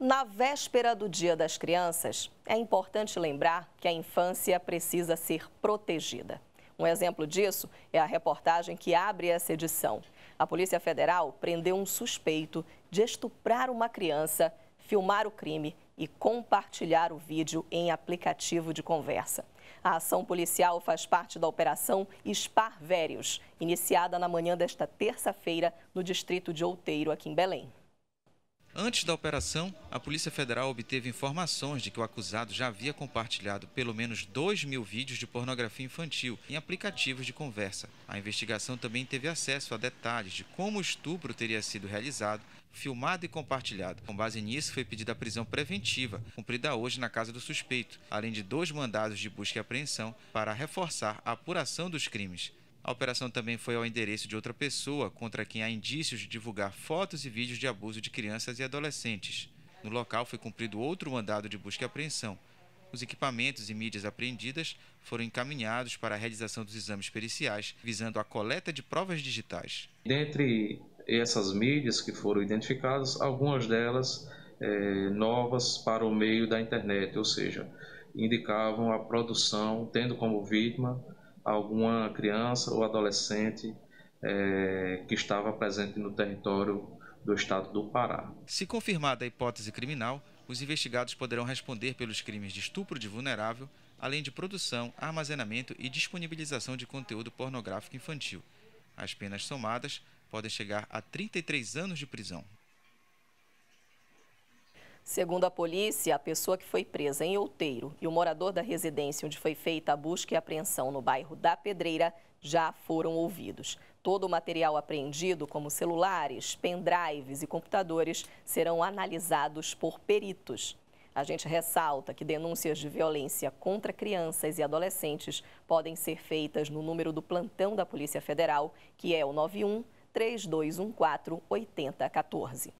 Na véspera do Dia das Crianças, é importante lembrar que a infância precisa ser protegida. Um exemplo disso é a reportagem que abre essa edição. A Polícia Federal prendeu um suspeito de estuprar uma criança, filmar o crime e compartilhar o vídeo em aplicativo de conversa. A ação policial faz parte da operação Espar Vérios, iniciada na manhã desta terça-feira no distrito de Outeiro, aqui em Belém. Antes da operação, a Polícia Federal obteve informações de que o acusado já havia compartilhado pelo menos 2 mil vídeos de pornografia infantil em aplicativos de conversa. A investigação também teve acesso a detalhes de como o estupro teria sido realizado, filmado e compartilhado. Com base nisso, foi pedida a prisão preventiva, cumprida hoje na casa do suspeito, além de dois mandados de busca e apreensão para reforçar a apuração dos crimes. A operação também foi ao endereço de outra pessoa contra quem há indícios de divulgar fotos e vídeos de abuso de crianças e adolescentes. No local foi cumprido outro mandado de busca e apreensão. Os equipamentos e mídias apreendidas foram encaminhados para a realização dos exames periciais, visando a coleta de provas digitais. Dentre essas mídias que foram identificadas, algumas delas é, novas para o meio da internet, ou seja, indicavam a produção, tendo como vítima alguma criança ou adolescente é, que estava presente no território do estado do Pará. Se confirmada a hipótese criminal, os investigados poderão responder pelos crimes de estupro de vulnerável, além de produção, armazenamento e disponibilização de conteúdo pornográfico infantil. As penas somadas podem chegar a 33 anos de prisão. Segundo a polícia, a pessoa que foi presa em Outeiro e o morador da residência onde foi feita a busca e apreensão no bairro da Pedreira já foram ouvidos. Todo o material apreendido, como celulares, pendrives e computadores, serão analisados por peritos. A gente ressalta que denúncias de violência contra crianças e adolescentes podem ser feitas no número do plantão da Polícia Federal, que é o 91 3214 8014.